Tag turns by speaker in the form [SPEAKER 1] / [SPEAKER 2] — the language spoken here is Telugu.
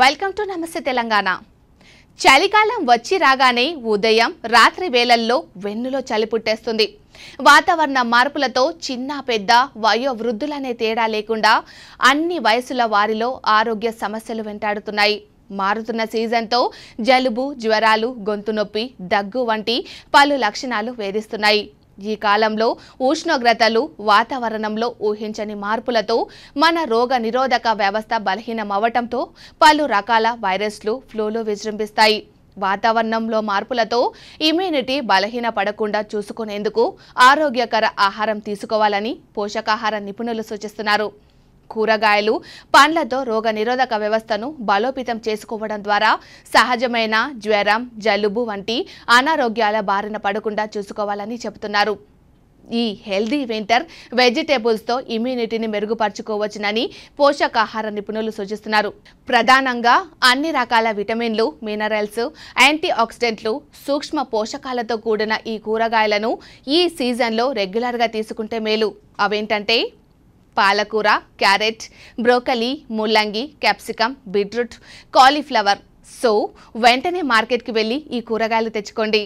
[SPEAKER 1] వెల్కమ్ టు నమస్తే తెలంగాణ చలికాలం వచ్చి రాగానే ఉదయం రాత్రి వేళల్లో వెన్నులో చలి పుట్టేస్తుంది వాతావరణ మార్పులతో చిన్న పెద్ద వయో వృద్ధులనే తేడా లేకుండా అన్ని వయసుల వారిలో ఆరోగ్య సమస్యలు వెంటాడుతున్నాయి మారుతున్న సీజన్తో జలుబు జ్వరాలు గొంతు నొప్పి దగ్గు వంటి పలు లక్షణాలు వేధిస్తున్నాయి ఈ కాలంలో ఉష్ణోగ్రతలు వాతావరణంలో ఊహించని మార్పులతో మన రోగ నిరోధక వ్యవస్థ బలహీనమవటంతో పలు రకాల వైరస్లు ఫ్లూలు విజృంభిస్తాయి వాతావరణంలో మార్పులతో ఇమ్యూనిటీ బలహీన పడకుండా చూసుకునేందుకు ఆరోగ్యకర ఆహారం తీసుకోవాలని పోషకాహార నిపుణులు సూచిస్తున్నారు కూరగాయలు పండ్లతో రోగ నిరోధక వ్యవస్థను బలోపేతం చేసుకోవడం ద్వారా సహజమైన జ్వరం జలుబు వంటి అనారోగ్యాల బారిన పడకుండా చూసుకోవాలని చెబుతున్నారు ఈ హెల్దీ వింటర్ వెజిటేబుల్స్తో ఇమ్యూనిటీని మెరుగుపరుచుకోవచ్చునని పోషకాహార నిపుణులు సూచిస్తున్నారు ప్రధానంగా అన్ని రకాల విటమిన్లు మినరల్స్ యాంటీ ఆక్సిడెంట్లు సూక్ష్మ పోషకాలతో కూడిన ఈ కూరగాయలను ఈ సీజన్లో రెగ్యులర్గా తీసుకుంటే మేలు అవేంటంటే పాలకూర క్యారెట్ బ్రోకలీ ముల్లంగి క్యాప్సికమ్ బీట్రూట్ కాలీఫ్లవర్ సో వెంటనే మార్కెట్కి వెళ్ళి ఈ కూరగాయలు తెచ్చుకోండి